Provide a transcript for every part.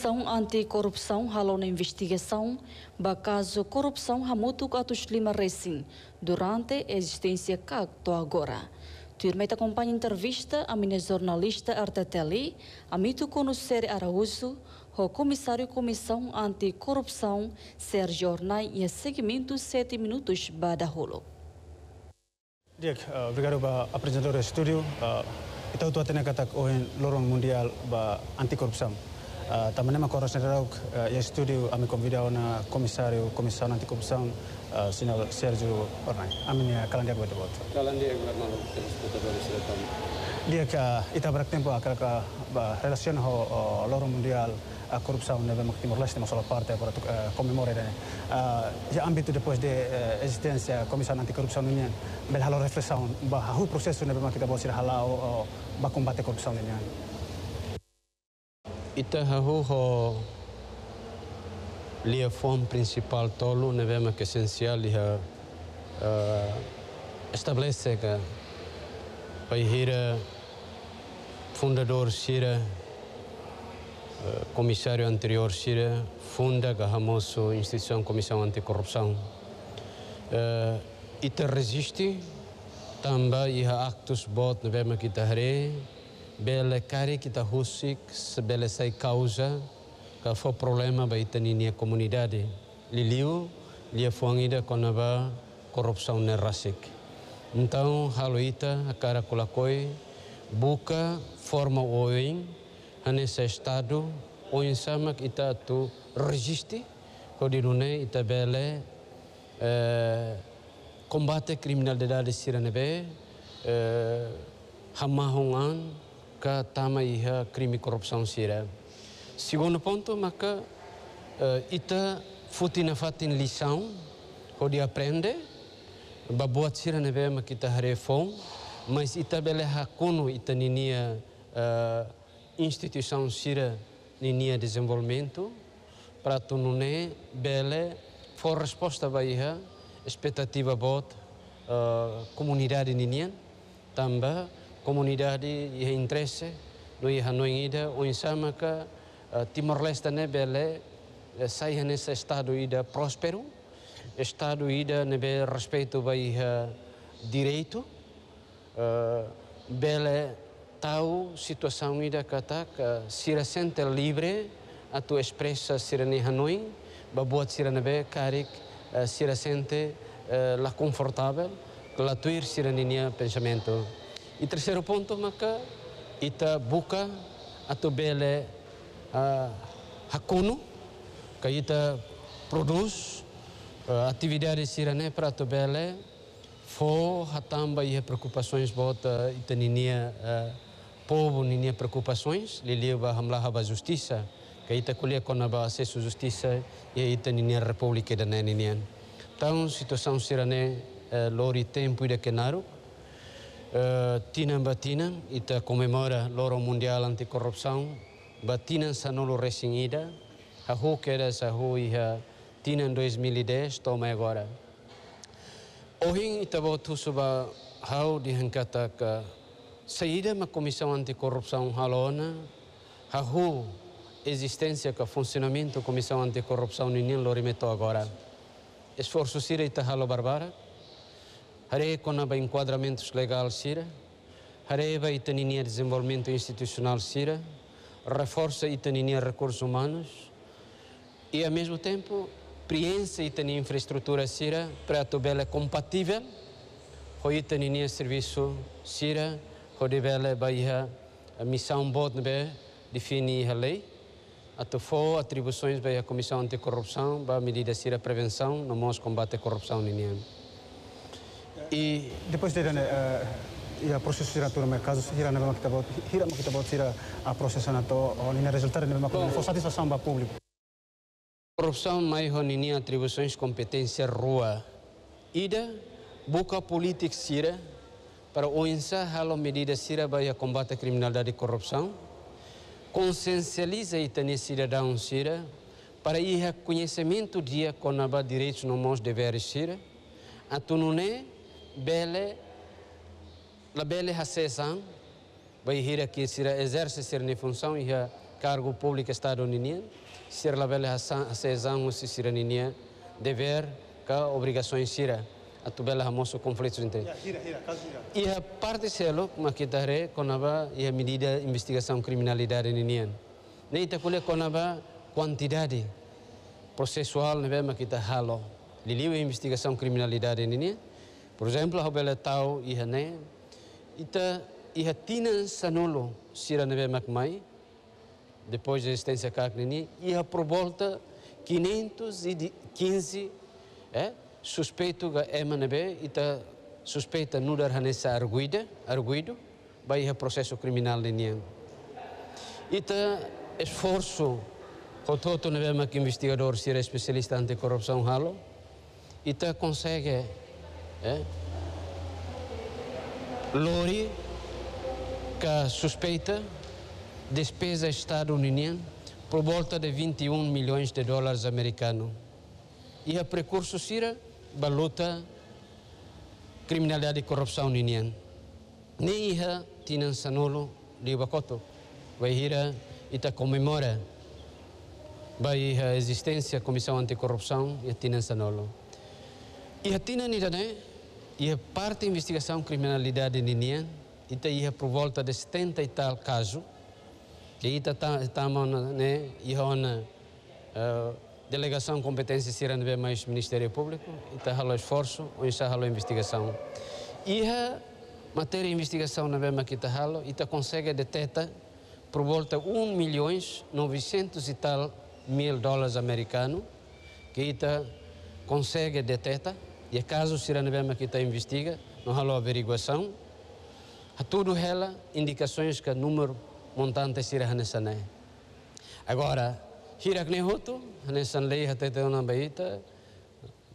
Comissão anticorrupção ralou na investigação do caso corrupção Ramuto Catus Lima Racing durante a existência cacto agora. Turma acompanha a entrevista a minha jornalista Arta a Amito Conocer Araújo, o comissário Comissão Anticorrupção Sérgio Ornai e a segmento 7 minutos Badaholo. Diego, ah, obrigado para ah, apresentar o estúdio. Kita tuh tanya o ON Lorong Mundial ba anti ah, também Tämän korostan rauk ja studio ami na Comissário Comissão anticorrupção sinal ah, Sergio Ornai. Amin ya kalandia gua é tebot. É kalandia gua é malu telespectadores depan. Dia que ita ah, tá berak tempo que né, a relação ao loro mundial a corrupção neve mo Timor Leste mas parte para eh, comemorar. comemore né. dene. Já âmbito depois de eh, existência comissão anticorrupção união né, bel halo reflexão bah o processo neve mo kita bosir halau ba combate corrupção união. Itahahu ho lia forma principal tolo ne vema que essencial liha uh, eh, estabelece que vai hira fundador sira uh, eh, comissário anterior sira funda que hamoso é instituição comissão anticorrupção uh, eh, ita resiste também iha actos bot ne vema que ita bele kari kita husik sebelesai causa que foi problema bai tani nia comunidade liliu lia fuangida konaba corrupção ne rasik então a cara kulakoi buka forma oing hanese estado oin sama kita tu resisti kodinune ita bele eh, combate criminalidade siranebe eh, hamahongan maka tama iha crime corrupção sira. Segundo ponto, maka uh, ita na fatin lição, onde aprende, babuat sira nebe maka ita reform, mas ita bele hakuno ita ninia uh, instituição sira ninia desenvolvimento, para tu nune bele for resposta baiha expectativa bot uh, comunidade ninia, tamba comunidade e interesse no Ihanoi ida o insamaka eh, Timor Leste ne eh, sai nesse estado ida próspero estado ida ne respeito vai direito eh, bele tahu situação ida kata se sente livre a tu expressa sirene Hanoi babuat sirene be karik sira sente la confortável, que la tuir sirene pensamento. E terceiro ponto, maka ita buka atau bele uh, hakunu, ka ita produz uh, atividades sirane para atau bele fo hatamba ia preocupações bota ita ninia uh, povo ninia preocupações, lilia ba hamlaha ba justiça, ka ita kulia kona ba acesso justiça ia ita ninia república da nenian. Então, situação sirane uh, lori tempo ida kenaruk, eh, tina batina ita comemora loro mundial anticorrupção batina sanolo recinida. a hu queda sa hu iha tina 2010 toma agora ohin ita botu suba hau dihankata ka saída uma comissão anticorrupção halona a hu existência ka funcionamento comissão anticorrupção ninin lorimeto agora esforço sira ita halo barbara Harei Conaba Enquadramentos Legal Sira, Harei Itaninia Desenvolvimento Institucional Sira, reforça Itaninia Recursos Humanos e, ao mesmo tempo, preenche Itania Infraestrutura Sira para a Tobela compatível com Itaninia Serviço Sira, Rodivela Bahia, a missão Bodnbe define a lei, a TUFO, atribuições da Comissão Anticorrupção, para a medida de Prevenção, no nosso combate à corrupção niniano. E depois de eh, a processo tuomme kasus hirana memang kita buat hirana kita buat sira a prosesan atau onina resultado memang kita foi satisfação ba público. Corrupção mais onina atribuições competência rua. Ida buka politik sira para o oensa halo medida sira a combate a criminalidade e corrupção. Consciencializa itani cidadão sira para ir reconhecimento dia com conaba direitos no mãos deveres sira. Atununé belle, la belle ha seis anos, vai hira que será exerce ser ni função e cargo público estadunidense, ser la belle ha seis anos se ninia dever ca obrigações será a tu bela hamoso conflitos entre. E a parte selo, mas que dare conava e a medida investigação criminalidade ninia. Nem te colhe conava quantidade processual, né, mas que halo. Liliu investigação criminalidade ninia. Por exemplo, hobeletau e ita ihatina sanulo sira neve macmai, depois da existência cacnini, ia por volta 515 é, suspeito ga MNB ita suspeita nudar hanessa arguida, arguido, vai a processo criminal de Ita esforço Rototo neve mac investigador sira especialista anticorrupção halo, ita consegue eh, lori que suspeita despesa estadunidense por volta de 21 milhões de dólares americanos. E a precursor sira a luta criminalidade e corrupção ninian. Nem ira tinan sanolo de Ibacoto, Vai ira ita comemora vai a existência da Comissão Anticorrupção e tinan sanolo. E a tinan então, ira, né? E a parte da investigação criminalidade em Ninian, está aí é por volta de 70 e tal casos, que está estamos tá, né, na uh, eh, delegação competência sirando bem mais Ministério Público, está é o esforço, ou está a investigação. E a matéria de investigação na BEMA que está halo, e consegue detectar por volta de 1 milhões 900 e tal mil dólares americanos, que está consegue detectar e caso o Siranabema que está investiga, não há averiguação. A tudo ela, indicações que o número montante Sirahane Hanessané. Agora, Hira Knehuto, Hanessan Lei Hatetana Baita,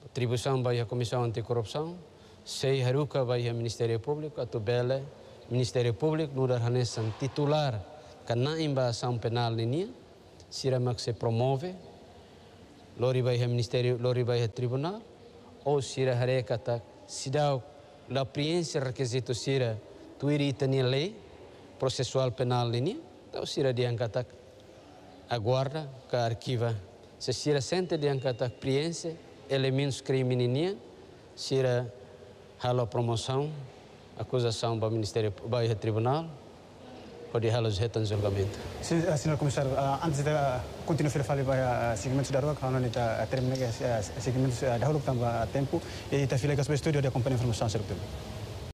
atribuição vai a Comissão Anticorrupção, Sei Haruka vai a Ministério Público, a Tubele, Ministério Público, Nura Hanessan titular, que na embação penal linha, Max se promove, Lori vai a Ministério, Lori vai a Tribunal, o oh, sira harekata sidau la priense requisito sira tuiri tani lei processual penal ini tau sira diangkatak aguarda ka arquiva se sira sente diangkatak priense elementos crime ini sira halo promoção acusação para ministério para tribunal Cordeiras Reta de Julgamento. Sim, senhor comissário, ah, antes de ah, continuar a falar para segmentos da rua, que não está terminando segmentos da rua, estamos a tempo, e está a filar com o estúdio de acompanhar a informação, senhor.